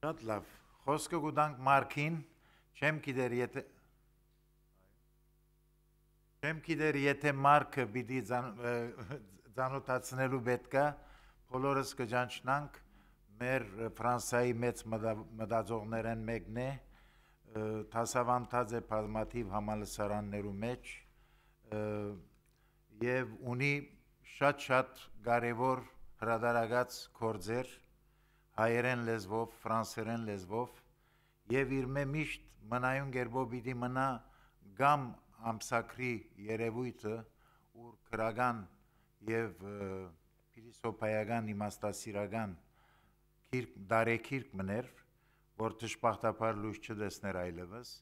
Շատ լավ։ Խոսքը գուտանք Մարքին, չեմ գիտեր եթե Չեմ գիտեր եթե Մարքը պիտի ծանոթացնելու պետքա, բոլորս կճանչնանք, մեր Ֆրանսայի մեծ մտածողներն մեկն է, տասավանդած է բազմաթիվ համալսարաններու մեջ եւ ունի շատ-շատ կարևոր հրադարագած գործեր շատ հայերեն լեզվով, ֆրանսերեն լեզվով եւ իր մե միշտ մնայուն գերբով պիտի մնա գամ ամսակրի երևույթը ուր քրական եւ փիլիսոփայական իմաստասիրական քիրք դարեկիրք մներ որ դժբախտաբար լույս չդեսներ այլևս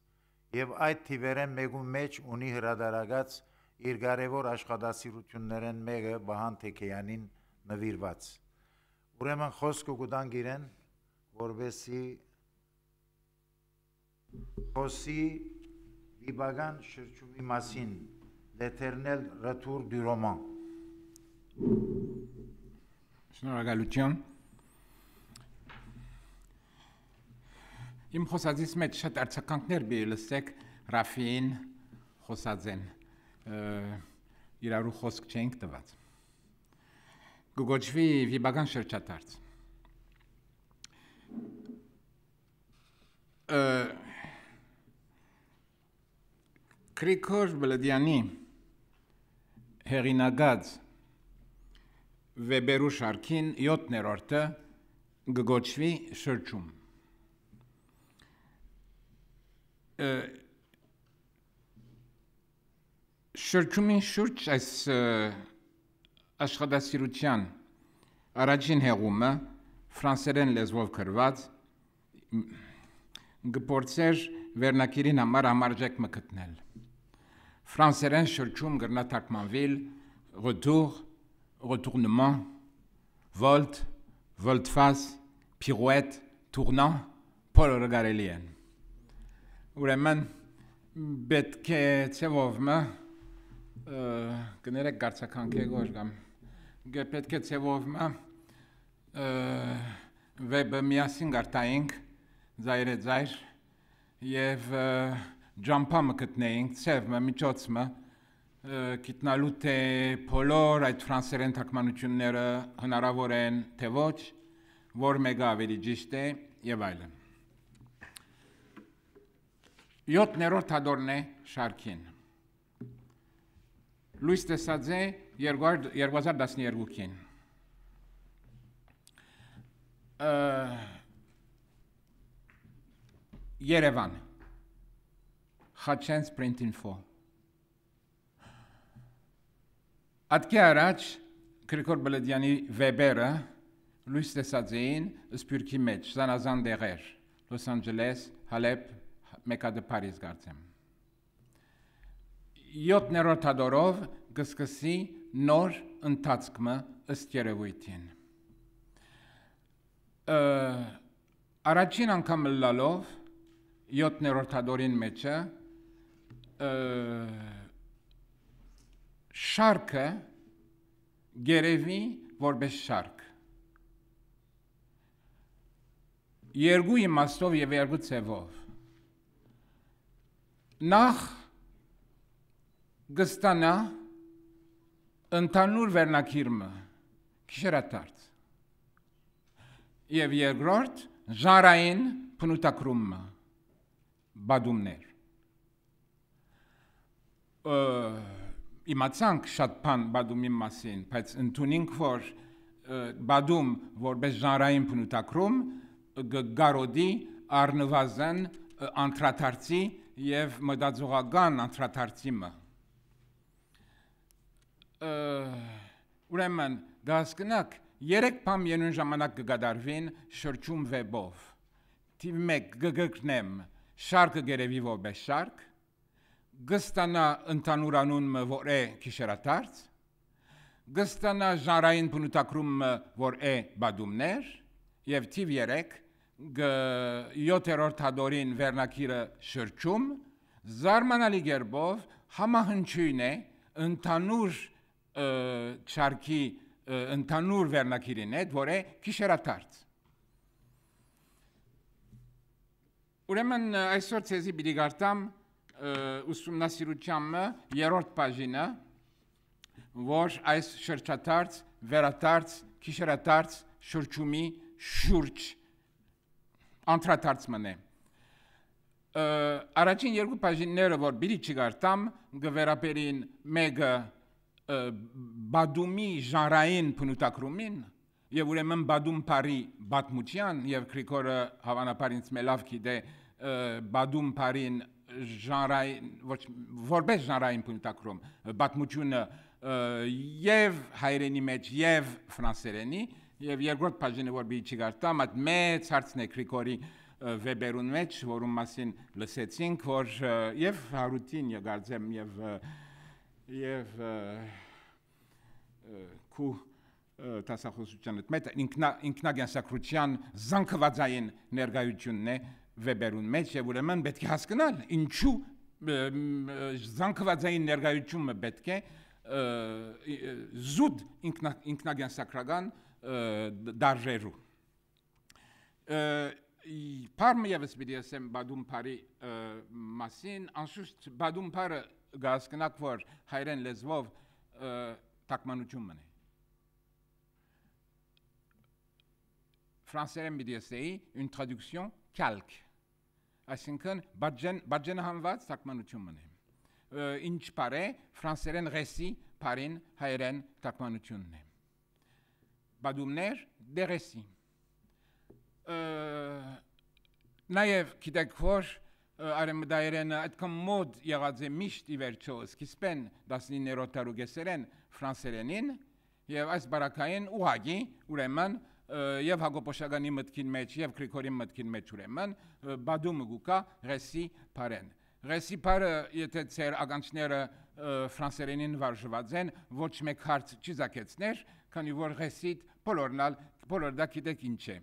եւ այդ թիվերեն մեգու մեջ ունի հրադարագած իր կարևոր աշխատասիրություններն մեկը Վահան Թեքեյանին նվիրված Ուրեմն խոսքը կուտանք իրեն, որբեսի խոսի բիբական շրջումի մասին, դեթերնել ռթուր դյուրոման։ Շնորհակալություն։ Իմ խոսածից մեջ շատ արձականքներ բերելսեք Ռաֆին խոսածեն։ Իրարու խոսք չենք տված կգոչվի վիբական շրջադարձ։ Գրիգոր Բլեդյանի հերինագած Վեբերու շարքին 7-րդը գգոչվի շրջում։ Շրջումի շուրջ այս և, աշխատասիրության առաջին հեղումը ֆրանսերեն լեզվով գրված գործեր վերնակիրին համար համարժեք մկտնել։ Ֆրանսերեն շրջում գրնա թարգմանվել retour, retournement, volt, volte-face, pirouette, tournant, բոլորը կարելի են։ Ուրեմն պետք է ծավովը գներեք գարցականքե գոր կամ պետք է ձևովմա վեբը միասին գարտայինք ձայր է ձայր և ջամպամը գտնեինք, ծևմը, միջոցմը, գիտնալու թե բոլոր այդ ֆրանսերեն թարգմանությունները հնարավոր են թե ոչ, որ մեկը ավելի ճիշտ է եւ այլն։ 7-րդ հադորն է շարքին։ Լույս տեսած է 2012-ին Երևան Խաչենց Print-info Ատկի առաջ Գրիգոր Բլեդյանի Վեբերը լույս տեսած էին Սփյուռքի մեջ, Զանազան դեղեր, Լոս Անջելես, Հալեբ, մեկադը Փարիզ գարձեմ։ 7-րդ հադորով կսկսի նոր ընթացքը ըստ երևույթին։ Առաջին անգամ լալով 7-րդ հադորին մեջը շարքը գերեվի որպես շարք։ Երկու իմաստով եւ երկու ցևով։ Նախ գստանա ընդհանուր վերնակիրմը քշերաթարց եւ երկրորդ ժանրային փնուտակրումը բադումներ իմացանք շատ բան բադումի մասին բայց ընդունենք որ բադում որպես ժանրային փնուտակրում գարոդի արնվազն անտրաթարցի եւ մտածողական անտրաթարցիմը ուրեմն գասկնակ երեք բամ յենուն ժամանակ կգադարվին շրջում վեբով։ Թիվ 1 գգկնեմ շարքը գերեվի ոբե շարք, գստանա ընդանուրանուն որ է քիշերատարց, գստանա ժանրային բնութագրում որ է բադումներ եւ թիվ 3 գ7-րդ հադորին վերնակիրը շրջում զարմանալի գերբով համահնչույն է ընդանուր շարքի ընդանուր վերնակիրին հետ, որ է քիշերատարց։ Ուրեմն այսօր ցեզի պիտի գարտամ ուսումնասիրությանը երրորդ բաժինը, որ այս շրջատարց, վերատարց, քիշերատարց շրջումի շուրջ անդրադարձմն է։ Առաջին երկու բաժինները, որ պիտի չգարտամ, գվերապերին մեկը բադումի ժանրային փնուտակրումին եւ ուրեմն բադում բարի բատմուչյան եւ գրիգորը հավանաբար ինձ մելավ գիտե բադում բարին ժանրային ոչ որպես ժանրային փնուտակրում բատմուջունը եւ հայրենի մեջ եւ ֆրանսերենի եւ երկրորդ բաժինը որ բիչի գարտա մատ մեծ հարցն է գրիգորի վեբերուն մեջ որում մասին լսեցինք որ եւ հարուտին եւ գարձեմ եւ և, և, և, և, և, և, և, և, և եւ քու տասախոսության հետ մեծ ինքնա ինքնագենսակրության զանգվածային ներգայությունն է Վեբերուն մեջ եւ ուրեմն պետք է հասկանալ ինչու զանգվածային ներգայությունը պետք է զուտ ինքնա ինքնագենսակրական դարժերու Parma եւս պիտի ասեմ Բադումփարի մասին, անշուշտ Բադումփարը գասկնակ որ հայրեն լեզվով տակմանություն մնի ֆրանսերեն բիդիեսեի une traduction calque այսինքն բաժեն բաժեն համված տակմանություն մնի ինչ բարե ֆրանսերեն ռեսի բարին հայրեն տակմանությունն է բադումներ դերեսի նաև գիտեք որ արեմդայերենը այդքան մոդ եղած է միշտ ի վերջո սկիզբեն 19-րդ դարու գեսերեն ֆրանսերենին եւ այս բարակային ուղագի ուրեմն եւ հակոպոշականի մտքին մեջ եւ գրիգորի մտքին մեջ ուրեմն բադում գուկա ռեսի բարեն ռեսի բարը եթե ծեր ականջները ֆրանսերենին վարժված են ոչ մեկ հարց չի զակեցներ քանի որ ռեսիտ բոլորնալ բոլորը դա գիտեք ինչ է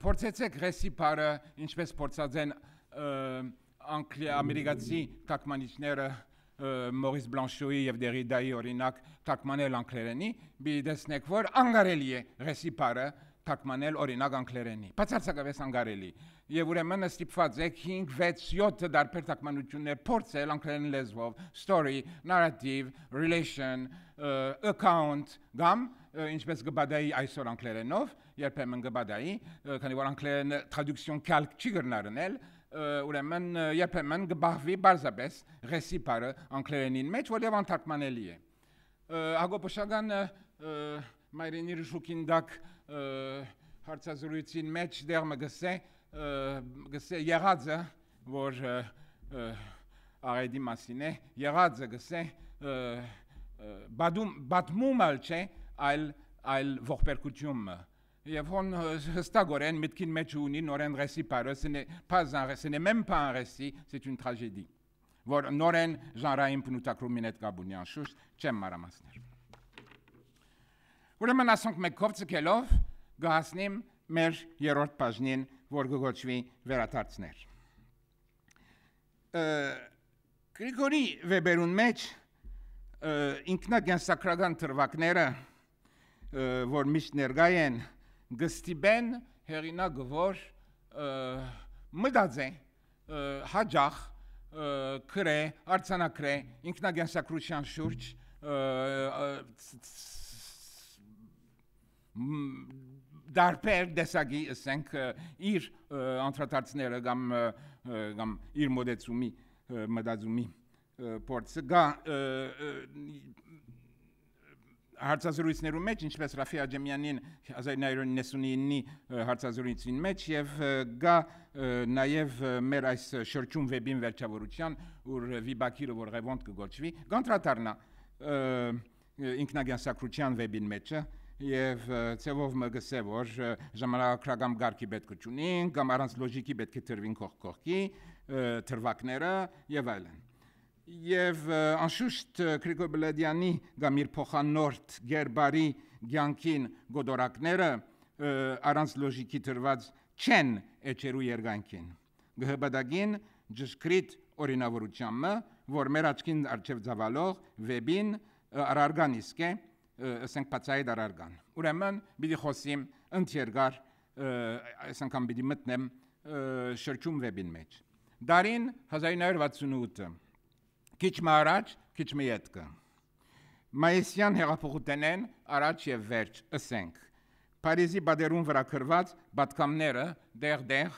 փորձեցեք ռեսի բարը ինչպես փորձած են ամերիկացի թարգմանիչները Մորիս Բլանշոյի եւ Դերիդայի օրինակ թարգմանել անգլերենի՝ մի դեսնեք, որ անգարելի է ռեսիպարը թարգմանել օրինակ անգլերենի։ Բացարձակապես անգարելի։ Եվ ուրեմն ստիպված եք 5, 6, 7 տարբեր թարգմանություններ փորձել անգլերեն լեզվով՝ story, narrative, relation, uh, account, գամ ինչպես գբադայի այսօր անգլերենով, երբեմն գբադայի, քանի որ անգլերեն traduction calc չի գրնարնել, ուրեմն երբեմն գբախվի բարձապես ռեսի բարը անգլերենին մեջ, որտեղ անթարգմանելի է։ Հակոբոշյանը մայրենի ռուշուկին դակ հարցազրույցին մեջ դեր մգսե գսե եղածը որ արեդի մասին է եղածը գսե բադում բադմում ալ չէ այլ այլ ողբերգությունը Եվ հոն հստակորեն մտքին մեջ ունի նորեն ռեսի պարոսն է, pas un récit, n'est même pas un récit, c'est une tragédie։ Որ նորեն ժանրային բնութագրումին այդ կապունի անշուշ չեմ մարամասներ։ Ուրեմն ասենք մեկ կովցկելով գահասնիմ մեր երրորդ բաժնին, որ գոչվի վերաթարցներ։ Գրիգորի Վեբերուն մեջ ինքնագեն սակրական թրվակները որ միշտ ներգայ են գստիբեն հերինակ որ մտածեն հաջախ քրե արցանակրե ինքնագենսակրության շուրջ դարբեր դեսագի ասենք իր անդրադարձները կամ կամ իր մոդեցումի մտածումի փորձը գա հարցազրույցներում մեջ, ինչպես Ռաֆի Աջեմյանին 1999-ի հարցազրույցին մեջ եւ գա նաեւ մեր այս շրջում վեբին վերջավորության, ուր Վիբակիրը որ ռևոնտ կգոչվի, գանտրատարնա ինքնագյանսակրության վեբին մեջը եւ ցեվով մգսե որ ժամանակական գարկի պետք չունին, կամ առանց լոժիկի պետք է թրվին կողքողքի, թրվակները եւ այլն եւ անշուշտ Գրիգոր Բլեդյանի կամ իր փոխանորդ Գերբարի ցանկին գոդորակները առանց լոժիկի դրված չեն էջերու երգանքին։ Գհբադագին ջսկրիտ օրինավորությամը, որ մեր աչքին արջև ծավալող վեբին արարգան իսկ է, ասենք բացայդ արարգան։ Ուրեմն պիտի խոսիմ ընթերգար, ասենք ամ պիտի մտնեմ շրջում վեբին մեջ։ Դարին 1968-ը Քիչ մարաջ, քիչ մի ետքը։ Մայիսյան հեղափոխությունեն առաջ եւ վերջ ասենք։ Փարիզի բادرուն վրա կրված բատկամները դեղ-դեղ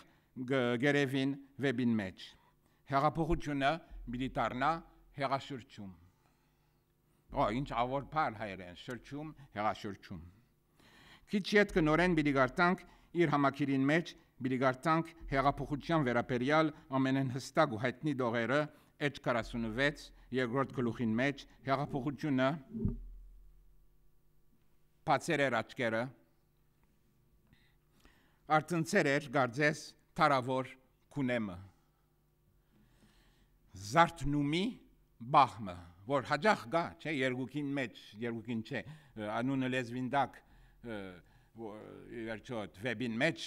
գերևին վեբին մեջ։ Հեղափոխությունը միլիտարնա հեղաշրջում։ Ո, ինչավոր բան հայերեն, շրջում, հեղաշրջում։ Քիչ ետքը նորեն մի դարտանք իր համակիրին մեջ մի դարտանք հեղափոխության վերաբերյալ ամենն հստակ ու հայտնի դողերը էջ 46 երկրորդ գլուխին մեջ հեղափոխությունը բացեր էր աչկերը արցնցեր էր գարձես տարավոր քունեմը զարթնումի բախմը որ հաջախ գա չէ երկուքին մեջ երկուքին չէ անունը լեզվինդակ վերջոտ վեբին մեջ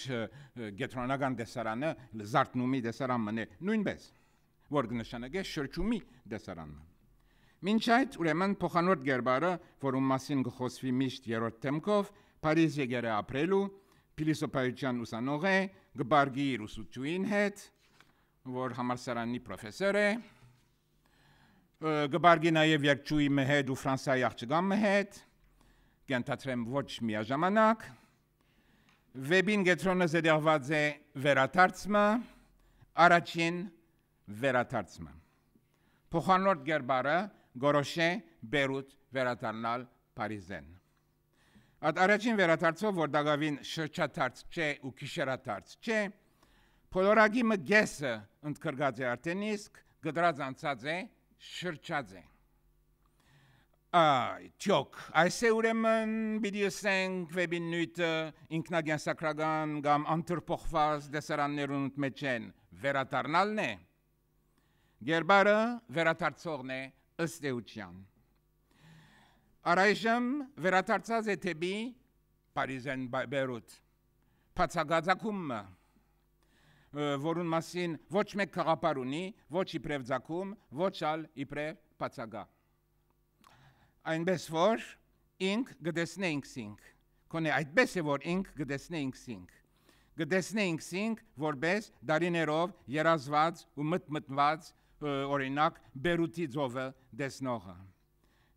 գետրոնական դեսարանը զարթնումի դեսարան մնե նույնպես որ կնշանակե շրջումի դեսարան։ Մինչ այդ ուրեմն փոխանորդ գերբարը, որում մասին կխոսվի միշտ երրորդ թեմքով, Փարիզ եկել է ապրելու, փիլիսոփայության ուսանող է, գբարգի իր ուսուցչուին հետ, որ համալսարանի պրոֆեսոր է, գբարգի նաև եկչուի մեհեդ ու ֆրանսայի աղջկան մեհեդ, կենթատրեմ ոչ միաժամանակ, Վեբին գետրոնը զերեղված է վերաթարցմը, առաջին վերադարձման։ Փոխանորդ գերբարը գորոշե Բերուտ վերադառնալ Փարիզեն։ Այդ առաջին վերադարձով, որ դակավին շրջաթարց չէ ու քիշերաթարց չէ, փոլորագի մգեսը ընդկրկած է արդեն իսկ գդրած անցած է շրջած է։ Այ, ճոք, այս է ուրեմն պիտի ասենք վեբին նույթը ինքնագենսակրական կամ անտրփոխված դեսարաններուն մեջ են վերադառնալն է։ Գերբարը վերադարձողն է ըստ էության։ Արայժմ վերադարձած է թեպի Փարիզեն Բերուտ։ Փացագազակումը որուն մասին ոչ մեկ խաղապար ունի, ոչ իբրև ցակում, ոչ ալ իբրև բացագա։ Այնպես որ ինք գտեսնենք սինք։ Կոնե այդպես է որ ինք գտեսնենք սինք։ Գտեսնենք սինք որպես դարիներով երազված ու մտմտված մտ օրինակ Բերուտի ծովը դեսնողը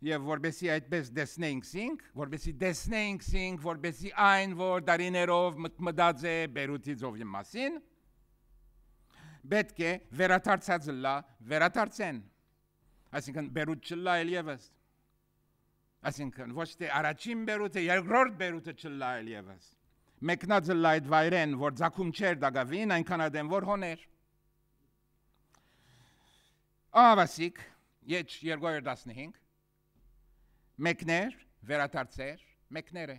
եւ որբեսի այդպես դեսնենք սինք, որբեսի դեսնենք սինք, որբեսի այն որ դարիներով մտմդած է Բերուտի ծովի մասին, պետք է վերադարձած լա վերադարձեն։ Այսինքն Բերուտ չլա ելևս։ Այսինքն ոչ թե առաջին Բերուտը, երկրորդ Բերուտը չլա ելևս։ Մեկնած լա այդ վայրեն, որ ցակում չեր դակավին, այնքան ադեմ որ հոներ։ Ավասիկ, եջ 215, մեկներ, վերադարձեր, մեկները։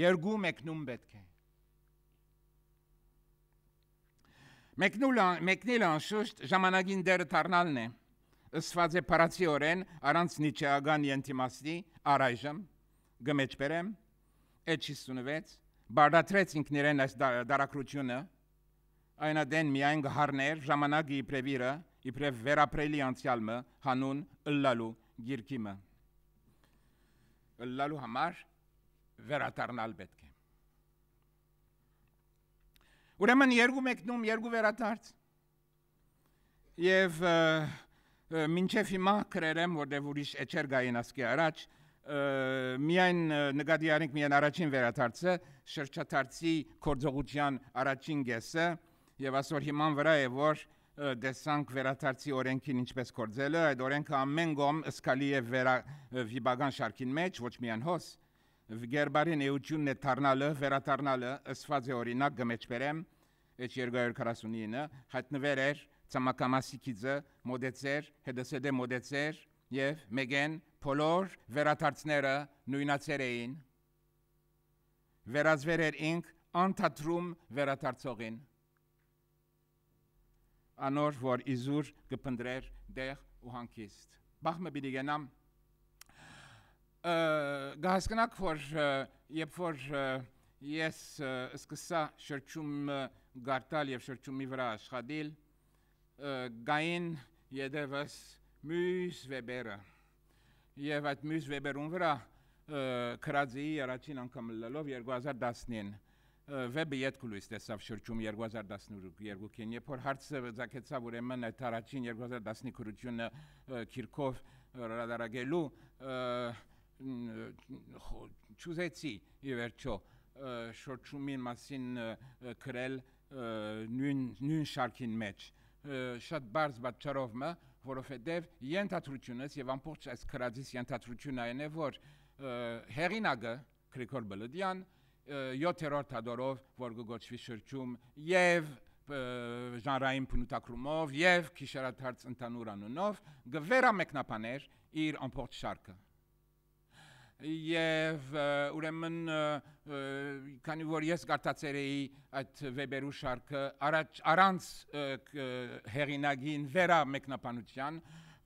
Երկու մեկնում պետք է։ Մեկնելը անշուշտ ժամանակին դերը թարնալն է, ըսված է պարացի օրեն առանց նիչեական ենթիմասնի առայժմ, գմեջ բերեմ, էջ 56, բարդատրեց ինքներեն այս դարակրությունը, այնադեն միայն գհարներ ժամանակի իպրևիրը, դա, իբրև վերապրելի անցյալը հանուն ըլլալու գիրքիմը։ Ըլլալու համար վերադառնալ պետք է։ Ուրեմն երկու մեկնում երկու վերադարձ։ Եվ մինչև հիմա կրերեմ, որտեղ ուրիշ էջեր գային ասկի առաջ, միայն նկատի արենք միայն առաջին վերադարձը, շրջադարձի կորձողության առաջին գեսը, եւ այսօր հիման վրա է որ դեսանք վերաթարցի օրենքին ինչպես կործելը, այդ օրենքը ամեն գոմ սկալի է վերա վիբական շարքին մեջ, ոչ միայն հոս, գերբարին էությունն է թարնալը, վերաթարնալը, ըսված է օրինակ գմեջբերեմ, էչ 249, հայտնվեր էր ծամակամասիկիցը մոդեցեր, հետսեդե մոդեցեր և մեգեն բոլոր վերաթարցները նույնացեր էին, վերազվեր էր ինք անթատրում վերաթարցողին անոր որ իզուր կփնդրեր դեղ ու հանգիստ բախմը պիտի գնամ գահսկնակ որ երբ որ ես սկսա շրջում գարտալ եւ շրջումի վրա աշխատել գային եդևս մյուս վեբերը եւ այդ մյուս վեբերուն վրա քրաձի առաջին անգամ լելով 2019 վեբը յետքուլույս տեսավ շրջում 2012-ին, երբ որ հարցը ձակեցավ ուրեմն այդ առաջին 2015 քրությունը քիրքով ռադարագելու ճուզեցի ի վերջո շրջումի մասին գրել նույն նույն շարքին մեջ շատ բարձ բաճարով մը որովհետև ենթադրությունս եւ ամբողջ այս քրածից ենթադրությունը այն է որ հերինագը Գրիգոր Բլդյան 7-րդ հադորով, որ գոչվի շրջում եւ ժանրային փնուտակրումով եւ քիշարաթարց ընդանուր անունով գվերամեկնապաներ իր ամբողջ շարքը եւ ուրեմն քանի որ ես գարտացեր էի այդ վեբերու շարքը առաջ առանց հերինագին վերա մեկնաբանության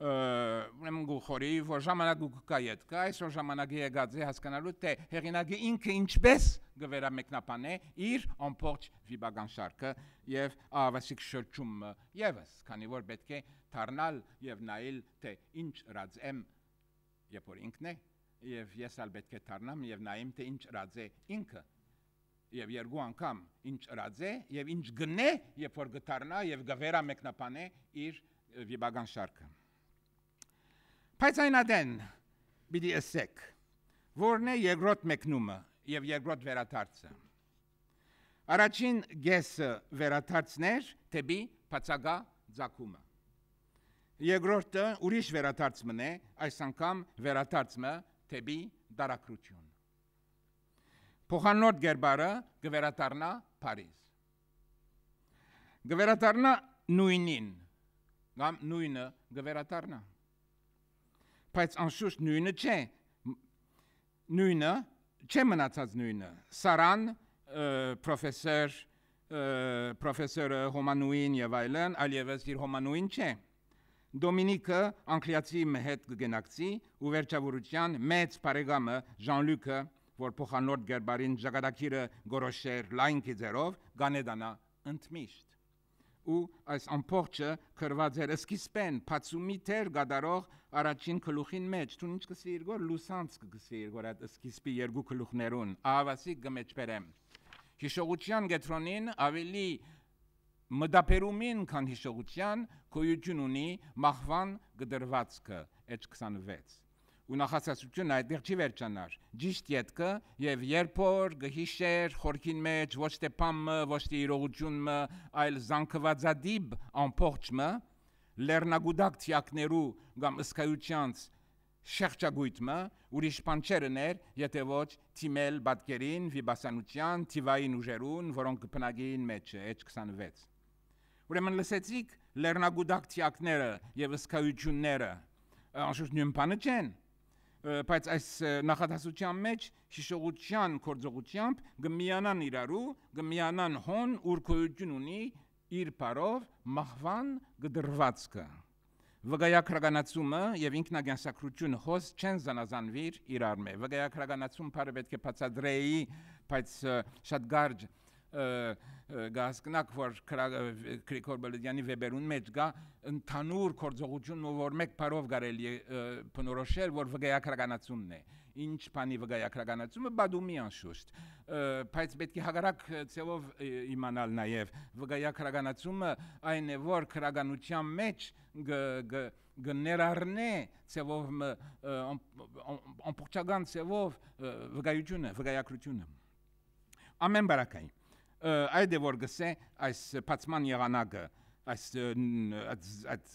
ուրեմն գուխորի, որ ժամանակը կա ետ կա, այսօր ժամանակի եկած է հասկանալու, թե հեղինակը ինքը ինչպես գվերամեկնապանե իր ամբողջ վիբական շարքը եւ ավասիկ շրջումը եւս, քանի որ պետք է դառնալ եւ նայել թե ինչ ռած եմ երբ որ ինքն է եւ ես ալ պետք է դառնամ եւ նայեմ թե ինչ ռած է ինքը եւ երկու անգամ ինչ ռած է եւ ինչ գնե երբ որ գտարնա եւ գվերա մեկնապանե իր վիբական շարքը Բայց այն ադեն պիտի ասեք, որն է երկրորդ մեկնումը եւ երկրորդ վերադարձը։ Առաջին գեսը վերադարձներ թեպի բացակա ձակումը։ Երկրորդը ուրիշ վերադարձմն է, այս անգամ վերադարձը թեպի դարակրություն։ Փոխանորդ գերբարը գվերադառնա Փարիզ։ Գվերադառնա նույնին, կամ նույնը գվերադառնա բայց անշուշտ նույնը չէ։ Նույնը չէ մնացած նույնը։ Սարան պրոֆեսոր պրոֆեսորը Հոմանուին եւ այլն, այլևս իր Հոմանուին չէ։ Դոմինիկը անգլիացի հետ կգնակցի ու վերջավորության մեծ բարեկամը Ժան-Լյուկը, որ փոխանորդ Գերբարին ճակատագիրը գորոշեր լայն կիզերով, գանեդանա ընդմիշտ ու այս ամբողջը քրված էր սկիզբեն բացումի թեր գդարող առաջին գլուխին մեջ ցուն ինչ կսի իրգոր լուսանց կգսի իրգոր այդ սկիզբի երկու գլուխներուն ավասի գմեջբերեմ հիշողության գետրոնին ավելի մդապերումին քան հիշողության գոյություն ունի մահվան գդրվածքը h26 ու նախասացությունն այդտեղ չի վերջանար։ Ճիշտ յետքը եւ երբ որ գհիշեր խորքին մեջ ոչ թե փամը, ոչ թե իրողությունը, այլ զանգվածադիբ ամփոփը լեռնագուդակցիակներու կամ սկայությանց շեղճագույտը ուրիշ բանջերներ, եթե ոչ թիմել բատկերին, վիբասանության, թիվային ուժերուն, որոնք կփնագեին մեջը H26։ Ուրեմն լսեցիք լեռնագուդակցիակները եւ սկայությունները, անշուշտ նույն բանը չեն բայց այս նախադասության մեջ հիշողության կորձողությամբ գմիանան իրարու, գմիանան հոն ուր գոյություն ունի իր parով մահվան գդրվածքը։ Վգայակրագանացումը եւ ինքնագենսակրությունը հոս չեն զանազանվիր իրար մեջ։ Վգայակրագանացում բարը պետք է բացադրեի, բայց շատ գարջ գասկնակ որ Գրիգոր Բալդյանի Վեբերուն մեջ գա ընդհանուր կորձողությունն որ մեկ բարով կարելի է փնորոշել որ վկայակրականացումն է ինչ բանի վկայակրականացումը բադումի անշուշտ բայց պետք է հագարակ ցելով իմանալ նաև վկայակրականացումը այն է որ քրագանության մեջ գներառնե ցելով ամբողջական ցելով վկայությունը վկայակրությունը ամեն բարակային այդ է որ գսե այս բացման եղանակը այս այդ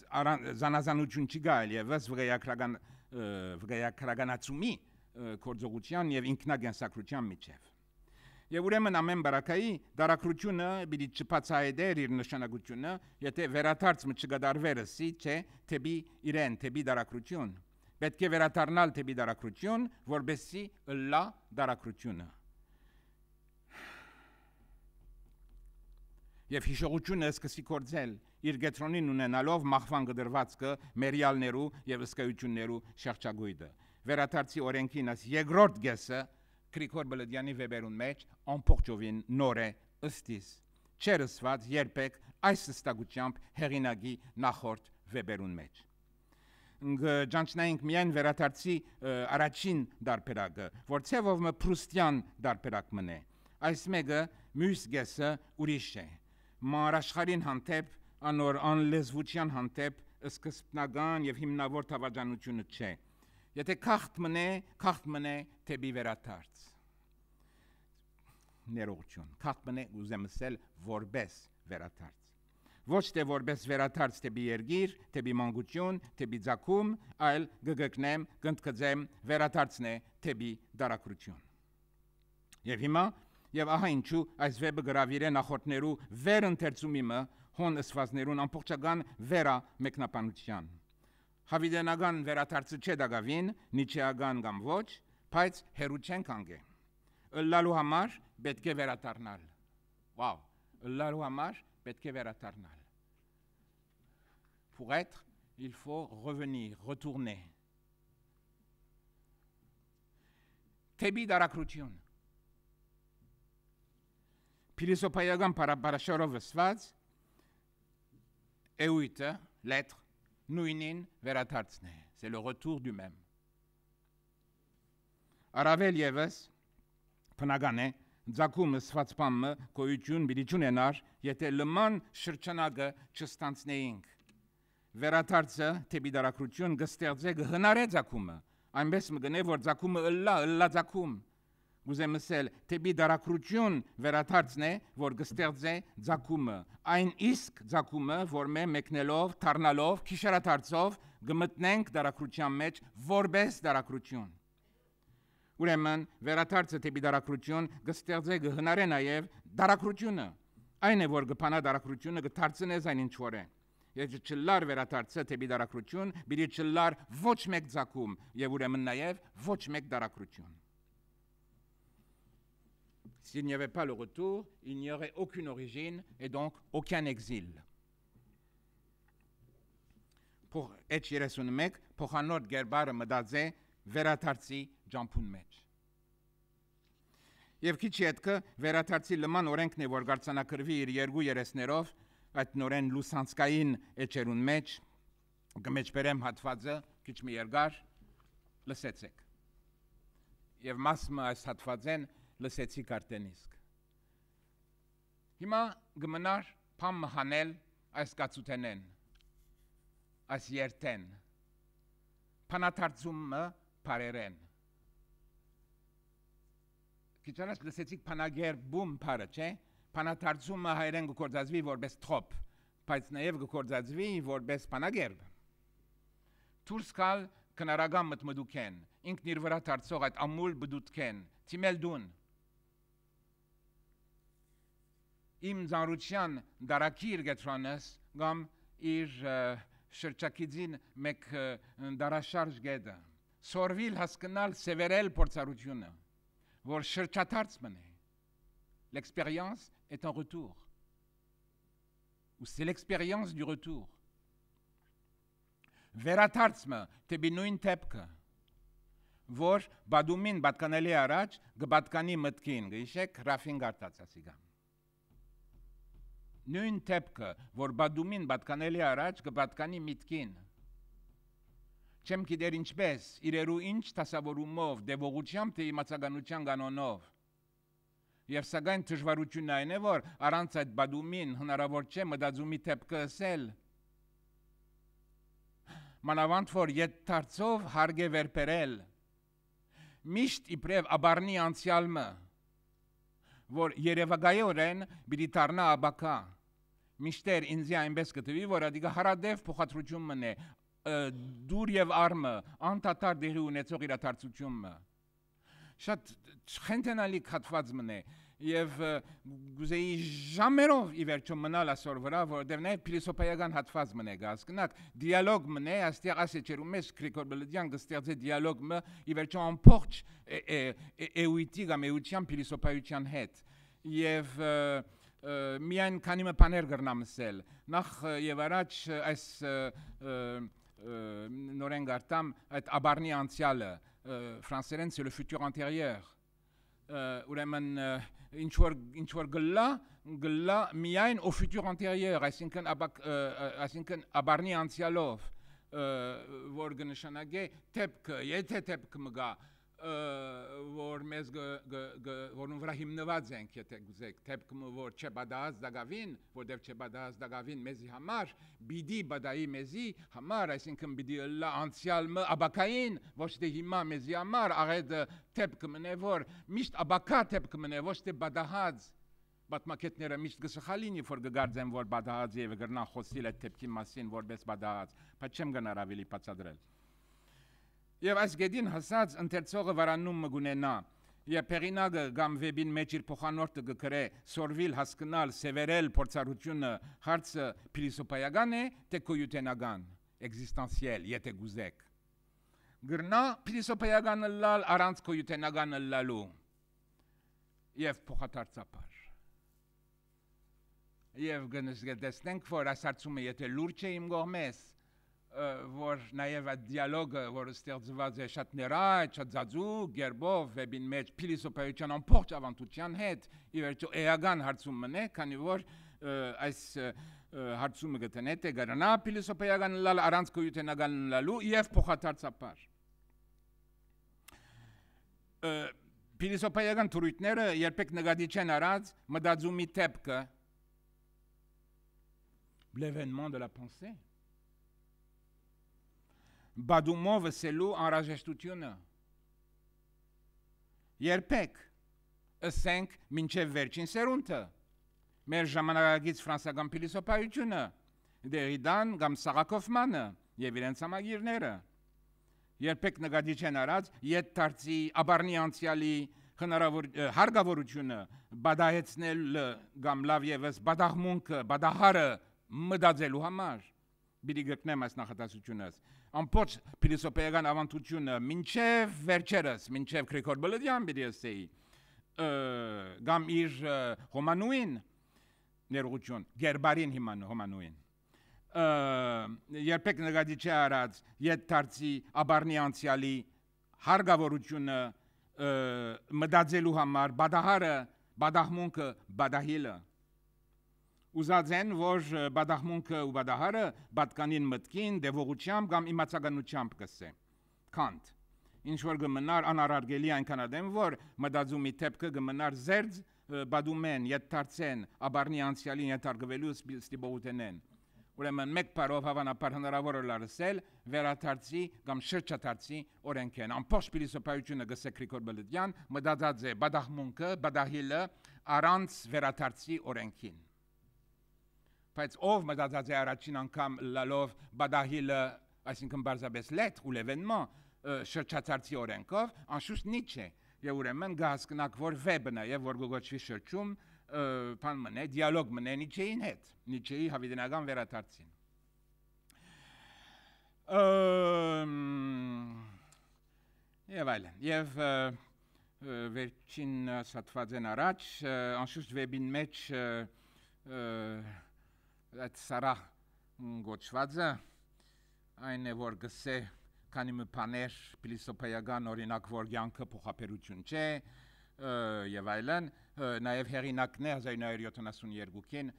զանազանություն չի գալ եւ ես վրեակրական վրեակրականացումի կորձողության եւ ինքնագենսակրության միջև Եվ ուրեմն ամեն բարակայի դարակրությունը բիդի չփացայդեր իր նշանակությունը, եթե վերաթարցը չգդարվերսի, չէ, թեպի իրեն, թեպի դարակրություն։ Պետք է վերաթարնալ թեպի դարակրություն, որբեսի լա դարակրությունը։ եւ հիշողությունը սկսի կործել իր գետրոնին ունենալով մախվան գդրվածքը մերյալներու եւ ըսկայություններու շեղճագույդը վերաթարցի օրենքին աս երկրորդ գեսը Գրիգոր Բլեդյանի վեբերուն մեջ ամբողջովին նոր է ըստիս չերսված երբեք այս հստակությամբ հեղինակի նախորդ վեբերուն մեջ ջանչնայինք միայն վերաթարցի առաջին դարբերակը, որ ցևով մը պրուստյան դարբերակ մնե։ Այս մեկը մյուս գեսը ուրիշ է մանրաշխարհին հանդեպ անոր անլեզվության հանդեպ սկզբնական եւ հիմնավոր թավաճանությունը չէ։ Եթե քախտ մնե, քախտ մնե թեպի վերաթարց։ Ներողություն, քախտ մնե ուզեմ ասել որբես վերաթարց։ Ոչ թե որբես վերաթարց թեպի երգիր, թեպի մանկություն, թեպի ցակում, այլ գգկնեմ, գտնկծեմ վերաթարցն է թեպի դարակրություն։ Եվ հիմա եւ ահա ինչու այս վեբը գրավիր է նախորդներու վերընթերցումը հոն ըսվածներուն ամբողջական վերա մեկնաբանության։ Հավիդենական վերաթարցը չէ դակավին, նիչեական կամ ոչ, բայց հերու չեն կանգե։ Լալու համար պետք է վերադառնալ։ Վաու, լալու համար պետք է վերադառնալ։ Pour être, il faut revenir, retourner։ Տեբի դարակրություն փիլիսոփայական բարաբարաշորով սված Էույտը լետր նույնին վերադարձն է c'est le retour du même Արավել եւս բնական է ձակումը սված բամը գոյություն բիջուն ենար եթե լման շրջանագը չստանցնեինք վերադարձը դեպի դարակրություն գստեղծե գհնարե ձակումը այնպես մգնե որ ձակումը ըլլա ըլլա ձակում ուզեմ ասել, թե մի դարակրություն վերաթարցն է, որ կստեղծե ցակումը, այն իսկ ցակումը, որ մե մեկնելով, թարնալով, քիշարաթարցով գմտնենք դարակրության մեջ որպես դարակրություն։ Ուրեմն վերաթարցը թե մի դարակրություն կստեղծե գհնարե նաև դարակրությունը։ Այն է, որ գփանա դարակրությունը գթարցնես այն ինչ որ է։ Եթե չլար վերաթարցը թե մի դարակրություն, բիդի չլար ոչ մեկ ցակում եւ ուրեմն նաև ոչ մեկ դարակրություն։ S'il n'y avait pas le retour, il n'y aurait aucune origine et donc aucun exil. Pour être Yeresunemek, pour un autre gerbar Madadze, Veratarzi, Jampun Եվ քիչ հետքը վերաթարցի լման օրենքն է, որ գարցանակրվի իր երկու երեսներով, այդ նորեն լուսանցկային էջերուն մեջ, կմեջբերեմ հատվածը, քիչ մի երկար, լսեցեք։ Եվ մասը այս հատվածեն լսեցիք արդեն իսկ։ Հիմա գմնար փամ մհանել այս կացութենեն, այս երթեն, պանաթարձումը պարերեն։ Կիչանաս լսեցիք պանագեր բում պարը, չէ, պանաթարձումը հայրեն գկործածվի որպես թոպ, բայց նաև գկործածվի որպես պանագերբ։ Թուրս կալ կնարագան մտմդուք են, ինքն իր վրա թարցող այդ ամուլ բդուտք են, թիմել դուն, իմ զարության դարակիր գետրանես կամ իր շրջակիցին մեկ դարաշարժ գետը սորվիլ հասկանալ սևերել փորձառությունը որ շրջադարձ մնե l'expérience est en retour ou c'est l'expérience du retour վերադարձը տեբի նույն տեպքը որ բադումին բատկանելի առաջ գբատկանի մտքին գիշեք ռաֆին գարտած ասիգան նույն թեփքը, որ Բադումին պատկանելի առաջ կպատկանի միտքին։ Չեմ գիտեր ինչպես, իրերու ինչ տասավորումով, դեվողությամբ թե իմացականության կանոնով։ Եվ սակայն դժվարությունն այն է, որ առանց այդ Բադումին հնարավոր չէ մտածումի թեփքը ասել։ Մանավանդ որ իդ դարձով հարգե վերբերել։ Միշտ իբրև աբարնի անցյալը որ Երևանայորեն պիտի դառնա աբակա։ Միշտեր ինձ այնպես գտվի, որ ադիգա հարադև փոխադրություն մնե դուր եւ արմը անտատար դերի ունեցող իրադարձությունը շատ խենթենալի հատված մնե եւ գուզեի ժամերով ի վերջո մնալ այսօր վրա, որովհետեւ նաեւ փիլիսոփայական հատված մնե գասկնակ, դիալոգ մնե, աստեղ ասե չերում ես Գրիգոր Բելեդյան գստեղծե դիալոգ մը ի վերջո ամբողջ էույտի կամ էության փիլիսոփայության հետ եւ միայն քանի մը բաներ գրնամ սել նախ եւ առաջ այս նորեն գարտամ այդ աբարնի անցյալը ֆրանսերեն c'est le futur antérieur ուրեմն uh, ինչ որ ինչ որ գլա գլա միայն au futur antérieur, այսինքն այսինքն աբարնի անցյալով որ գնշանագե թեփքը, եթե թեփքը մգա որ մեզ որոն վրա հիմնված ենք, եթե գուզեք, թեպքում որ չբադաս դագավին, որտեվ չբադաս դագավին մեզի համար, բիդի բադայի մեզի համար, այսինքն բիդի լա անցյալ մը աբակային, ոչ թե հիմա մեզի համար, աղետ թեպքում է որ միշտ աբակա թեպքում է, ոչ թե բադահած պատմակետները միշտ գսխալինի որ գգարձեն որ բադահած եւ գրնան խոսիլ այդ թեփքի մասին որպես բադահած բայց չեմ գնար ավելի բացատրել Եվ այս գեդին հասած ընթերցողը վարանում մգունենա։ Եվ պերինակը կամ վեբին մեջ իր փոխանորդը գկրե սորվիլ հասկնալ սևերել փորձառությունը հարցը փիլիսոփայական է թե կոյուտենական էգզիստանցիել եթե գուզեք գրնա փիլիսոփայականը լալ առանց կոյուտենականը լալու եւ փոխադարձաբար եւ գնես գտեսնենք որ այս հարցումը եթե լուրջ է իմ կողմես որ նաև այդ դիալոգը, որը ստեղծված է շատ ներաջ, շատ ձաձու, գերբով վեբին մեջ փիլիսոփայության ամբողջ ավանդության հետ ի վերջո էական հարցում մնե, քանի որ այս հարցումը գտնե թե գրանա փիլիսոփայական լալ առանց գույտնական լալու եւ փոխադարձաբար փիլիսոփայական թուրույթները երբեք նկատի չեն արած մտածումի տեպքը l'événement de la pensée բադումով ասելու անհրաժեշտությունը։ Երբեք ասենք մինչև վերջին սերունդը մեր ժամանակագից ֆրանսական փիլիսոփայությունը Դերիդան կամ Սարակոֆմանը եւ իրենց համագիրները երբեք նկատի չեն արած իդ դարձի աբարնի անցյալի հնարավոր հարգավորությունը բադահեցնել կամ լավ եւս բադահմունքը բադահարը մտածելու համար։ Բիդի գտնեմ այս նախատասությունս ամբողջ փիլիսոփայական ավանդությունը մինչև վերջերս, մինչև Գրիգոր Բլեդյան BDS-ի գամ իր հոմանուին ներողություն, Գերբարին հիման հոմանուին երբեք նկատի չի արած այդ դարձի աբարնի անցյալի հարգավորությունը մտածելու համար բադահարը բադահմունքը բադահիլը Ուզած են, որ բադահմունքը ու բադահարը պատկանին մտքին, դևողությամբ կամ իմացականությամբ կսե։ Քանտ։ Ինչ որ գմնար անարարգելի այնքան ադեմ, որ մտածումի թեփքը գմնար զերծ բադումեն, յետարցեն, աբարնի անցյալին յետարգվելու ստիբոուտենեն։ Ուրեմն մեկ բարով հավանաբար հնարավոր է լարսել վերաթարցի կամ շրջաթարցի օրենքեն։ Ամբողջ փիլիսոփայությունը գսե Գրիգոր Բլդյան մտածած է բադահմունքը, բադահիլը առանց վերաթարցի օրենքին բայց ով մտածած է առաջին անգամ լալով բադահիլը այսինքն բարձաբես լետ ու լևենման շրջացարցի օրենքով անշուշտ նիչե եւ ուրեմն գահսկնակ որ վեբնա եւ որ գոգոչվի շրջում բան մնե դիալոգ մնե նիչեին հետ նիչեի հավիդենական վերադարձին Եվ այլն, եւ վերջին սատվածեն առաջ անշուշտ վեբին մեջ այդ սարա գոչվածը այն է որ գսե քանի մի բաներ փիլիսոփայական օրինակ որ յանքը փոխաբերություն չէ եւ այլն նաեւ հերինակն է 1972-ին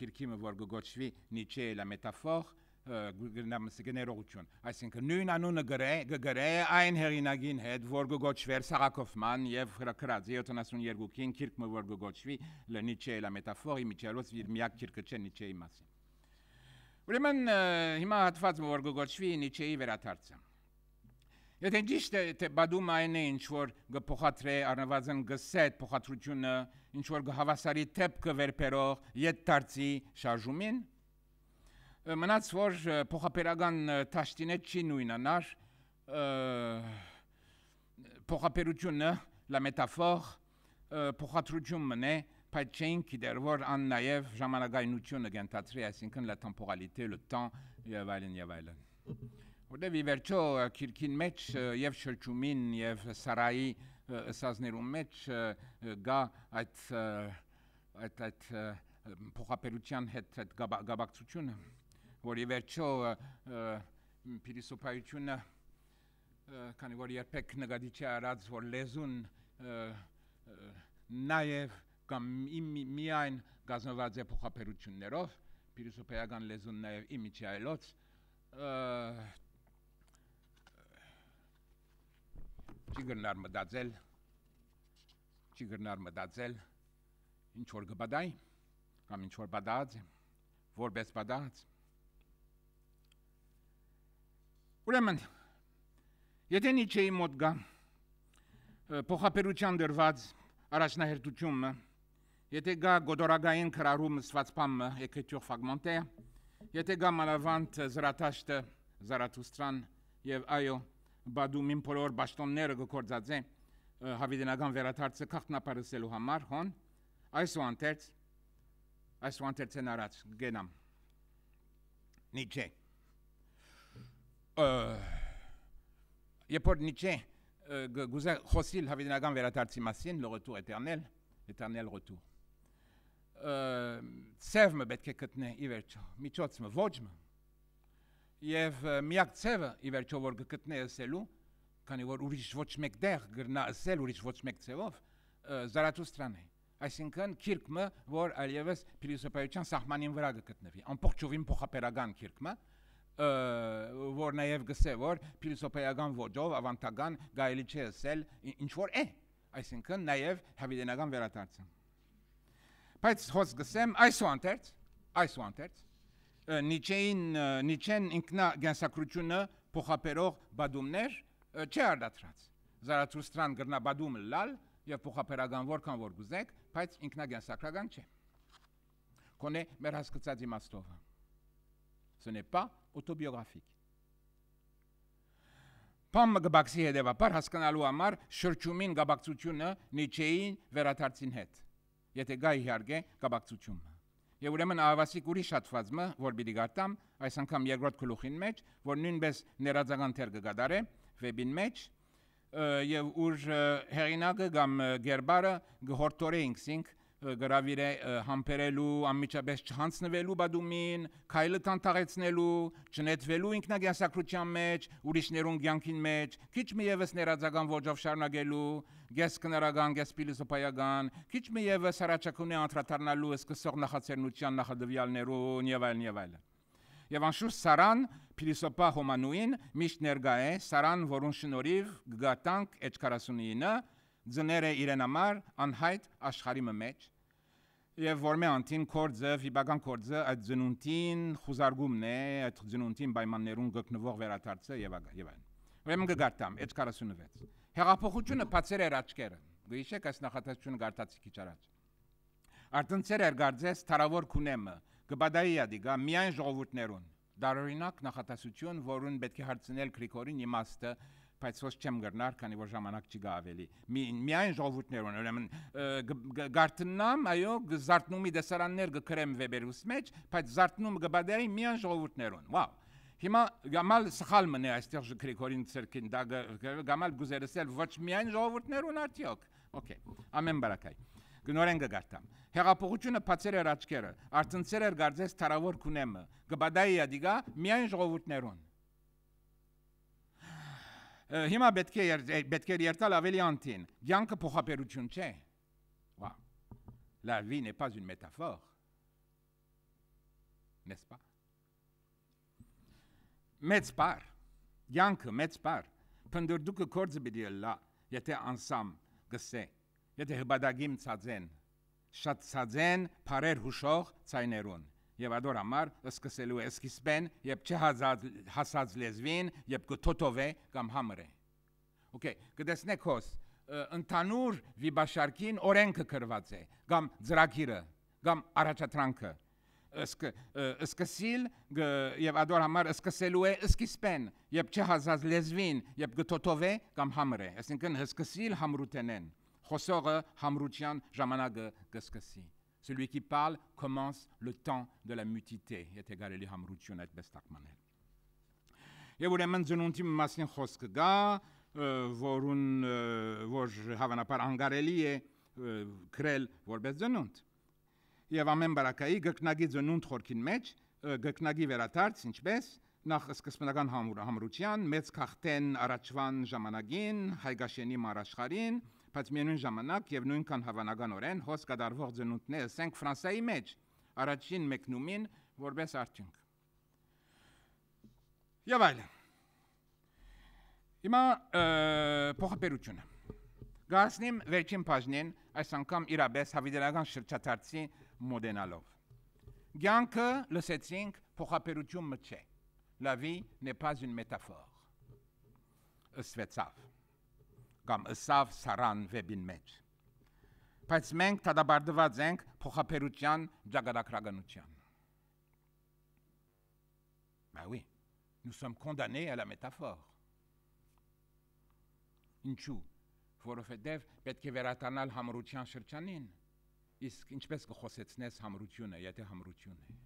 քիրքիմը որ գոչվի նիչե լա մետաֆոր գներողություն։ Այսինքն նույն անունը գրե գրե այն հերինագին հետ, որ գոչվեր Սարակովման եւ Քրակրաձի 72-ին քիրքը որ գոչվի Լենիչեի լա մետաֆորի միջալոց իր միակ քիրքը չէ Նիչեի մասին։ Ուրեմն հիմա հատված որ գոչվի Նիչեի վերաթարցը։ Եթե ճիշտ է թե բադում այն է ինչ որ գփոխադրե առնվազն գսետ փոխադրությունը ինչ որ գհավասարի թեփքը վերբերող յետ դարձի շարժումին մնաց որ փոխաբերական ճաշտինը չի նույնանար փոխաբերությունը լա մետաֆոր փոխադրություն մնե բայց չեն գիտեր որ ան նաև ժամանակայնությունը գենտացրի այսինքն լա տեմպորալիտե լո տան եւ այլն եւ այլն որտեւ ի վերջո քիրքին մեջ եւ շրջումին եւ սարայի սազներում մեջ գա այդ այդ այդ փոխաբերության հետ այդ գաբակցությունը գաբակ որ ի վերջո փիլիսոփայությունը քանի որ երբեք նկատի չի արած որ լեզուն նաև կամ միայն գազնված է փոխաբերություններով փիլիսոփայական լեզուն նաև իմիջի այլոց չի գնար մտածել չի գնար մտածել ինչ որ գ ប դայ կամ ինչ որ բադած որպես բադած Ուրեմն եթե Նիչեի մոտ գա փոխաբերության դրված առաջնահերթությունը, եթե գա գոդորագային քրարում սվածպամը եկետյուր ֆագմոնտե, եթե գա մանավանդ զրատաշտը զարաթուստրան եւ այո բադում իմ բոլոր ճաշտոնները գործածե հավիդենական վերաթարցը քաղտնապարսելու համար հոն այսուհանդերձ այսուհանդերձ են արած գենամ Նիչե Երբ որ Նիչե գուզե խոսիլ հավիտենական վերադարձի մասին, լողոթու էտերնել, էտերնել ռոթու։ Սևմը պետք է գտնե ի վերջո, միջոցը, ոչմը։ Եվ միակ ցևը ի վերջո որ գտնե ասելու, քանի որ ուրիշ ոչ մեկ դեղ գրնա ասել, ուրիշ ոչ մեկ ցևով Զարաթուստրան է։ Այսինքն քիրկը, որ այլևս փիլիսոփայության սահմանին վրա գտնվի, ամբողջովին փոխաբերական քիրկը, որ նաև գսե որ փիլիսոփայական ոճով ավանդական գայելի չէ ասել ինչ որ է այսինքն նաև հավիտենական վերադարձը բայց հոս գսեմ այսուհանդերձ այսուհանդերձ նիչեին նիչեն ինքնա գենսակրությունը փոխաբերող բադումներ չի արդարացրած զարաթուստրան գրնաբադում լալ եւ փոխաբերական որքան որ գուզեք բայց ինքնա գենսակրական չէ կոնե մեր հասկացած իմաստով Ce n'est pas autobiographique։ Պամ գաբաքսի հետևաբար հասկանալու համար շրջումին գաբակցությունը Նիչեին վերաթարցին հետ։ Եթե գա իհարկե գաբակցությունը։ Եվ ուրեմն ավասիկ ուրիշ հատվածը, որ պիտի գարտամ, այս անգամ երկրորդ գլուխին մեջ, որ նույնպես ներածական թեր կգադարե վեբին մեջ, եւ ուր հերինակը կամ գերբարը գհորտորեինք, գրավիր համբերելու անմիջապես չհանձնվելու բադումին, քայլը տանտարեցնելու, ճնետվելու ինքնագյանսակրության մեջ, ուրիշներուն ցանկին մեջ, քիչ միևս ներածական ոճով շարունակելու, գես կներական, գես փիլիսոփայական, քիչ միևս հարաճակունի անդրադառնալու սկսող նախաձեռնության նախադվյալներուն եւ այլն եւ այլն։ Եվ անշուշտ Սարան փիլիսոփա Հոմանուին միշտ ներկա է, Սարան, որուն շնորհիվ գտանք H49 ձները իրեն համար անհայտ աշխարհի մեջ եւ որմե անտին կորձը վիբական կորձը այդ ծնունդին խոզարգումն է այդ ծնունդին պայմաններուն գտնվող վերադարձը եւ եւ այն ուրեմն գարտամ էջ 46 հեղափոխությունը բացեր էր աչքերը գիշեք այս նախատեսությունը գարտացի քիչ առաջ Արտընծեր էր գարձես թարավոր կունեմը գբադայի ադիգա միայն ժողովուրդներուն դարօրինակ նախատեսություն, որուն պետք է հարցնել Գրիգորին իմաստը, բայց ոչ չեմ գրնար, քանի որ ժամանակ չի գա ավելի։ Միայն ժողովուրդներ ունեն, ուրեմն գարտնամ, այո, զարտնումի դեսարաններ գկրեմ վեբերուս մեջ, բայց զարտնումը գբադայի միայն ժողովուրդներուն։ Վա։ Հիմա գամալ սխալ մնե այստեղ Գրիգորին ցերքին դա գամալ գուզերսել ոչ միայն ժողովուրդներուն արդյոք։ Okay, ամեն բարակայ։ Գնորեն գարտամ։ Հեղափոխությունը բացեր էր աչքերը, արցնցեր էր գարձես թարավոր քունեմը, գբադայի ադիգա միայն ժողովուրդներուն։ Հիմա պետք է պետք է երթալ ավելի անտին։ Կյանքը փոխաբերություն չէ։ Վա։ La vie n'est pas une métaphore. N'est-ce pas? Մեծ բար։ Կյանքը մեծ բար։ Փնդուրդուկը կորձը պիտի լա, եթե անսամ գսե։ Եթե հբադագիմ ցածեն, շատ ցածեն, բարեր հուշող ցայներուն։ Եվ ադոր համար սկսելու է սկիզբեն, երբ չհասած լեզվին, երբ կթոթովե կամ համրե։ Okay, կդեսնեք հոս, ընդանուր վիբաշարքին օրենքը կրված է, կամ ծրագիրը, կամ առաջադրանքը սկսիլ եւ ադոր համար սկսելու է սկիզբեն եւ չհազած լեզվին եւ գտոտովե կամ համրե այսինքն հսկսիլ համրուտենեն խոսողը համրության ժամանակը կսկսի Celui qui parle commence le temps de la mutité։ Եթե կարելի համրություն այդպես տակմանել։ Եվ ուրեմն ծնունդի մասին խոսք կա, որուն որ հավանաբար անգարելի է գրել որպես ծնունդ։ Եվ ամեն բարակայի գկնագի ծնունդ խորքին մեջ գկնագի վերադարձ ինչպես նախ սկզբնական համրության մեծ քախտեն առաջվան ժամանակին հայգաշենի մարաշխարին բայց միևնույն ժամանակ եւ նույնքան հավանականորեն հոս կդարվող ծնունդները սենք Ֆրանսիայի մեջ առաջին մեկնումին որպես արդյունք։ Եվ այլն։ Հիմա փոխաբերությունը։ Գասնիմ վերջին բաժնին այս անգամ իրապես հավիդերական շրջադարձի մոդենալով։ Գյանքը լսեցինք փոխաբերություն մը չէ։ La vie n'est pas une métaphore։ Սվեցավ կամ ըսավ սարան վեբին մեջ։ Բայց մենք դադարդված ենք փոխաբերության ճակատագրականության։ Bah oui, nous sommes condamnés à la métaphore. Ինչու՞, որովհետև պետք է վերադառնալ համրության շրջանին։ Իսկ ինչպես կխոսեցնես համրությունը, եթե համրություն է։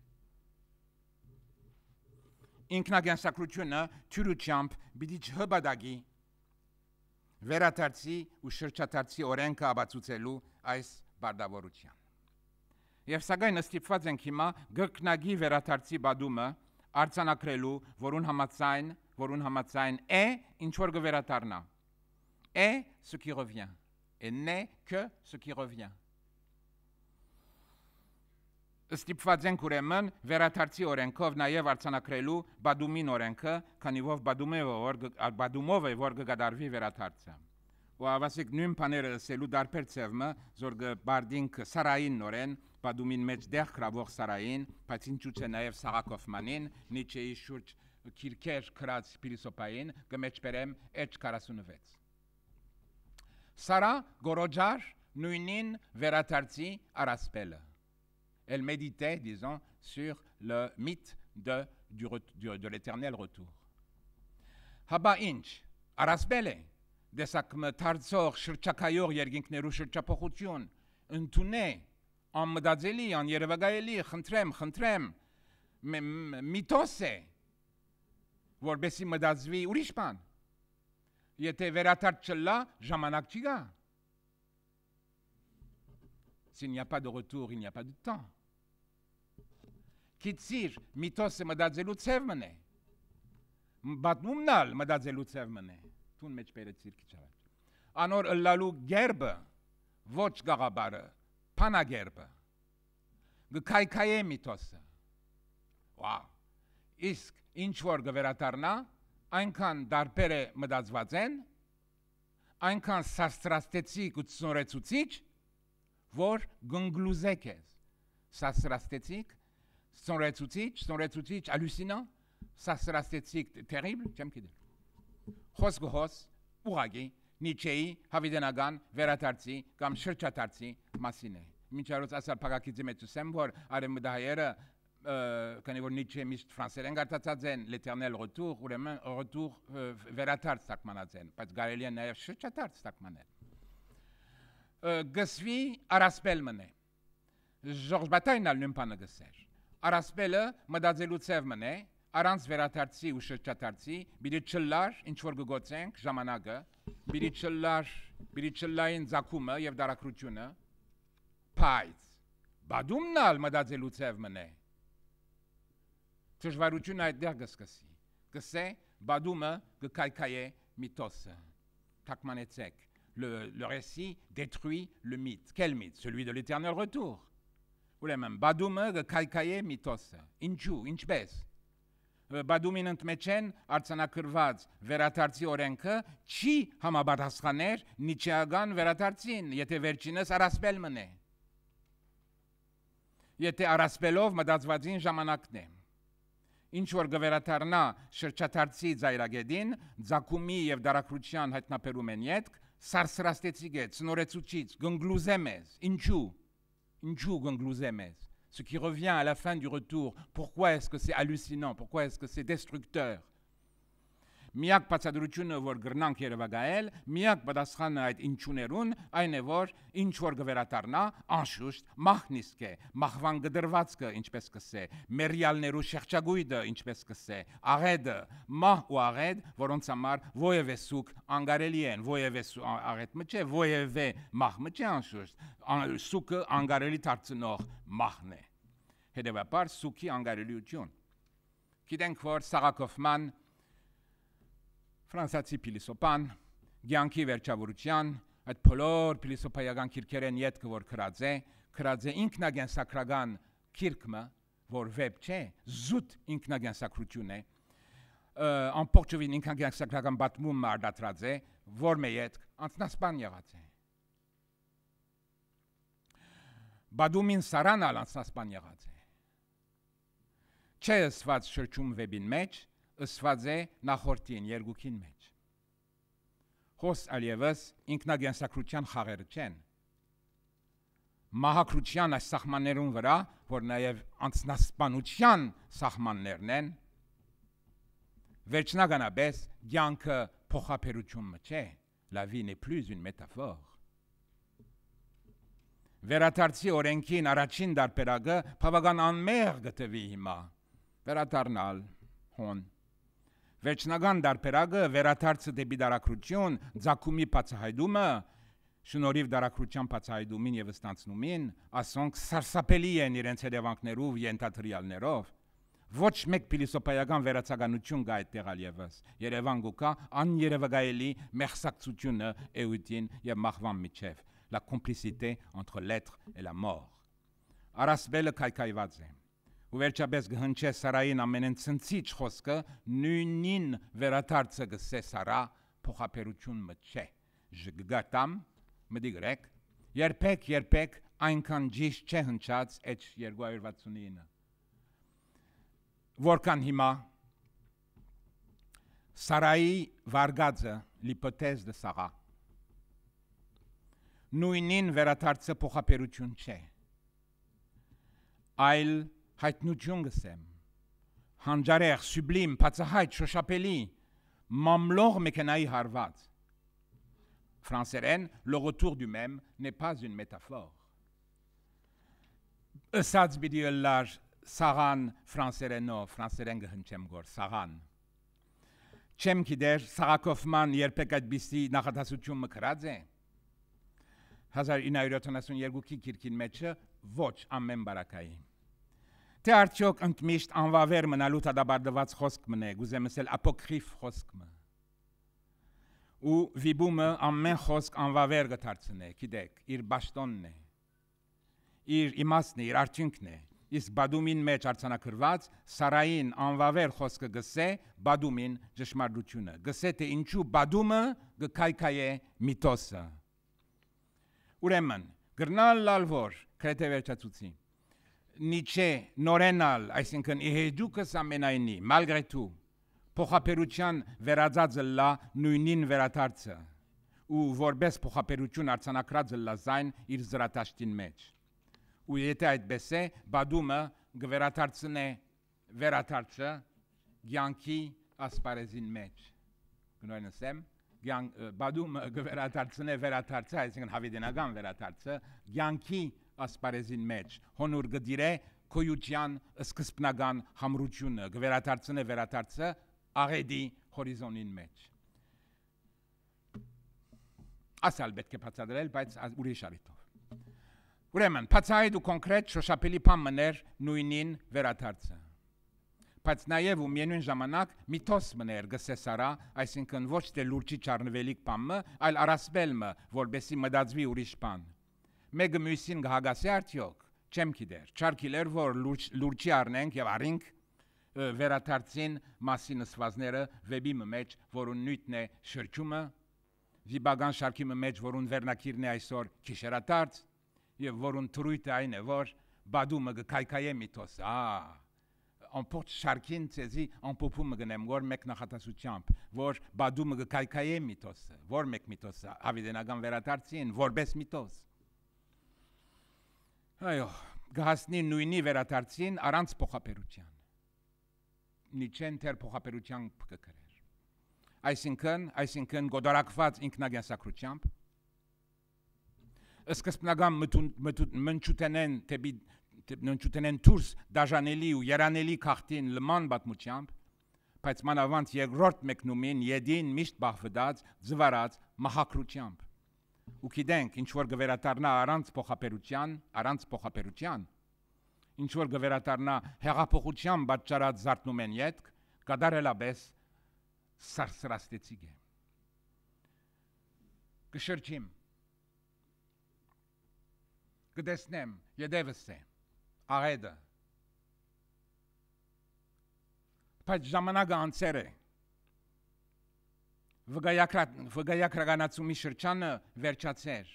Ինքնագենսակրությունը թյուրությամբ պիտի չհպադակի վերադարձի ու շրջադարձի օրենքը աբացուցելու այս բարդավորության։ Եվ սակայն ստիպված ենք հիմա գկնագի վերադարձի բադումը արցանակրելու, որուն համացայն, որուն համացայն է, ինչ որ գվերադառնա։ Է ce qui revient et n'est que ce qui revient ստիպված ենք ուրեմն վերաթարցի օրենքով նաև արցանակրելու Բադումին օրենքը, քանի որ Բադումովը որ Բադումովը որ գդարվի վերաթարցը։ Ու ավասիկ նույն բաները ասելու դարբեր ծևը զորգը բարդինք սարային նորեն Բադումին մեջ դեղ գրավող սարային, բայց ինչու՞ չէ նաև Սարակովմանին, Նիչեի շուրջ քիրքեր կրած փիլիսոփային գմեջբերեմ էջ 46։ Սարա գորոջար նույնին վերաթարցի արասպելը elle méditait, disons, sur le mythe de, du, de l'éternel retour. Haba inch, arasbele, desakm tarzor, shirchakayor, yerginkneru shirchapochutun, untune, en mdadzeli, en yerevagaeli, chantrem, chantrem, mitose, vorbesi mdadzvi, urishpan. Yete veratarchella, jamanak S'il n'y a pas de retour, il n'y a pas de temps. քիցիր միտոսը մտածելու ծևն է բատումն ալ մտածելու ծևն է տուն մեջ բերեցիր քիչավար անոր լալու գերբը ոչ գաղաբարը փանագերբը գկայքայե միտոսը վա իսկ ինչ որ գվերատարնա այնքան դարբեր է մտածված են այնքան սաստրաստեցիկ ու ծնորեցուցիչ որ գնգլուզեք ես սաստրաստեցիկ Son Retsutic, son Retsutic hallucinant, ça sera esthétique terrible, gohos, Uragi, Nichei, Havidenagan, Veratarti, Gam Shirchatarti, Masine. Mincharos asal pagakizimetu sembor, arem daher, euh, quand il voit Nietzsche, mist français, l'éternel retour, ou le même retour euh, vers stakmanazen, parce que Galilien n'a pas tarte, stakmanen. Euh, Găsvi araspel mene. Georges Bataille n'a pas pas négocié. Արասպելը մտածելու ցևն է, առանց վերաթարցի ու շրջաթարցի՝ բիդի չլար, ինչ որ գոգոցենք ժամանակը, բիդի չլար, բիդի չլային ցակումը եւ դարակրությունը, բայց բադումնալ մտածելու ցևն է։ Ճշվարությունը այդտեղ գսկսի։ Գսե բադումը գկայքայե միտոսը։ Թակմանեցեք le, le récit détruit le mythe. Quel mythe Celui de l'éternel retour. Ուրեմն բադումը գկայքայե միտոսը։ Ինչու, ինչպես։ Բադումին ընդմեջեն արցանակրված վերաթարցի օրենքը չի համապատասխաներ նիչեական վերաթարցին, եթե վերջինս առասպել մնե։ Եթե առասպելով մտածվածին ժամանակն է։ Ինչ որ գվերաթարնա շրջաթարցի ծայրագետին, ցակումի եւ դարակրության հայտնաբերում են յետք, սարսրաստեցիկ է, ծնորեցուցիչ, գնգլուզեմ ես։ Ինչու՞ ce qui revient à la fin du retour. Pourquoi est-ce que c'est hallucinant Pourquoi est-ce que c'est destructeur Միակ բացադրությունը, որ գրնանք Երևանայել, միակ պատասխանը այդ ինչուներուն, այն է որ ինչ որ գվերատարնա, անշուշտ մահնիսկ է, մահվան գդրվածքը ինչպես կսե, մերյալներու շեղճագույդը ինչպես կսե, աղեդը, մահ ու աղեդ, որոնց համար ոևէ սուկ անգարելի են, ոևէ աղեդ մը չէ, ոևէ մահ մը չէ անշուշտ, սուկը անգարելի դարձնող մահն է։ Հետևաբար սուկի անգարելիություն։ Գիտենք որ Սարակովման ֆրանսիացի փիլիսոփան Գյանքի Վերջավորյան այդ բոլոր փիլիսոփայական քիրքերեն յետքը որ քրած է քրած է ինքնագեն սակրական քիրքը որ վեբ չէ զուտ ինքնագեն սակրություն է ամբողջովին ինքնագեն սակրական բացում մարդատրած է որ մե յետք անցնասպան եղած է բադումին սարանալ անցնասպան եղած է չես ված շրջում վեբին մեջ ըսված է նախորդին երկուքին մեջ։ Հոս ալևս ինքնագենսակրության խաղերը չեն։ Մահակրության այս սահմաններուն վրա, որ նաև անձնասպանության սահմաններն են, վերջնականապես կյանքը փոխաբերություն չէ, la vie n'est plus une métaphore։ Վերադարձի օրենքին առաջին դարբերակը բավական անմեղ գտվի հիմա։ Վերադառնալ հոն Վերջնական դարբերակը վերաթարցը դեպի դարակրություն, ցակումի բացահայտումը, շնորհիվ դարակրության բացահայտումին եւ ստանցնումին, ասոնք սարսափելի են իրենց հետևանքներով ենթադրյալներով։ Ոչ մեկ փիլիսոփայական վերացականություն կա այդտեղ ալևս։ Երևան գուկա աներևակայելի մեղսակցությունը էուտին եւ մահվան միջև, la complicité entre l'être et la mort։ Արասվելը քայքայված է ու վերջապես գհնչե Սարային ամենեն ցնցիչ խոսքը նույնին վերադարձը գսե Սարա փոխաբերություն մչե ժգգատամ մդիգրեք երբեք երբեք այնքան ճիշտ չէ հնչած այդ 269 որքան հիմա Սարայի վարգածը լիպոթեզ դե Սարա նույնին վերադարձը փոխաբերություն չէ այլ հայտնություն գսեմ հանջարեղ սուբլիմ բացահայտ շոշափելի մամլող մեքենայի հարված ֆրանսերեն le retour du même n'est pas une métaphore ըսած բիդիլար սաղան ֆրանսերենով ֆրանսերեն գհնչեմ գոր սաղան չեմ գիտեր սաղակոֆման երբեք այդպիսի նախադասություն մկրած է 1972-ի քիրքին մեջը ոչ ամեն բարակային Թե արդյոք ընդմիշտ անվավեր մնալու թադաբարդված խոսքմն է, գուզեմ ասել ապոկրիֆ խոսքմը։ Ու վիբումը ամեն խոսք անվավեր գտարցնե, գիտեք, իր ճշտոնն է։ Իր իմաստն է, իր արդյունքն է։ Իսկ բադումին մեջ արցանակրված Սարային անվավեր խոսքը գսե բադումին ճշմարտությունը։ Գսե թե ինչու բադումը գկայքայե միտոսը։ Ուրեմն, գրնալ լալվոր, քրեթե վերջացուցին միջե նորենալ, այսինքն իհեդուկս ամենայնի, մալգրե դու փոխաբերության վերածածը լա նույնին վերադարձը ու որպես փոխաբերություն արցանակրած լա զայն իր զրատաշտին մեջ ու եթե այդպես է բադումը գվերադարձնե վերադարձը ցանկի ասպարեզին մեջ գնոյն ասեմ բադումը գվերադարձնե վերադարձը այսինքն հավիդենական վերադարձը ցանկի ասպարեզին մեջ, հոնուր գդիրե կոյության սկսպնական համրությունը, գվերաթարցն է վերաթարցը աղեդի հորիզոնին մեջ։ Ասալ պետք է պացադրել, բայց ուրիշ արիտով։ Ուրեմն, պացահայտ ու կոնքրետ շոշապելի պան մներ նույնին վերաթարցը բայց նաև ու միևնույն ժամանակ միտոս մներ գսեսարա, այսինքն ոչ թե լուրջի չառնվելիք բամը, այլ արասպելը, որբեսի մտածվի ուրիշ բան մեկը մյուսին կհագասի արդյոք չեմ գիտեր չարքիլեր որ լուրջի առնենք եւ արինք վերաթարցին մասին ըսվածները վեբի մեջ որուն նույնն է շրջումը վիբագան շարքի մեջ որուն վերնակիրն է այսօր քիշերատարց եւ որուն թրույթը այն է որ բադումը գկայքայե միտոս ա ամբողջ շարքին ցեզի ամփոփումը գնեմ որ մեկ նախատասությամբ որ բադումը գկայքայե միտոսը որ մեկ միտոսը ավիդենական վերադարձին որպես միտոս Այո, գահասնի նույնի վերադարձին առանց փոխաբերության։ Նիչեն թեր փոխաբերության կգրեր։ Այսինքն, այսինքն գոդարակված ինքնագենսակրությամբ սկզբնական մնչութենեն տեպի մնչութենեն դուրս դաժանելի ու երանելի քաղտին լման բացմությամբ բայց մանավանդ երկրորդ մեկնումին յեդին միշտ բախվված զվարած մահակրությամբ ու գիտենք ինչ որ գվերատարնա առանց փոխաբերության, առանց փոխաբերության, ինչ որ գվերատարնա հեղափոխության պատճառած զարթնումեն յետք, կդարելաբես սարսրաստեցիկ է։ Կշրջիմ։ Կդեսնեմ, եդևս է, աղետը։ Բայց ժամանակը անցեր է, վգայակրագանացումի շրջանը վերջացեր։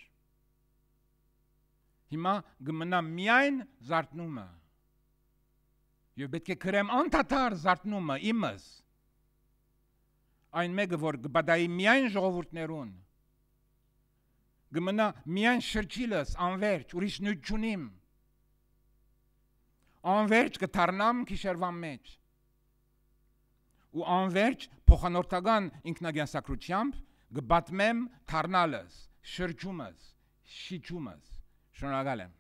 Հիմա գմնա միայն զարտնումը։ Եվ պետք է գրեմ անդադար զարտնումը իմս։ Այն մեկը, որ գբադայի միայն ժողովուրդներուն, գմնա միայն շրջիլս անվերջ, ուրիշ նույն չունիմ։ Անվերջ կդառնամ քիշերվան մեջ ու անverջ փոխանորդական ինքնագենսակրությամբ գ បត្តិ մեմ թառնալս շրջումս շիճումս շնորհակալ եմ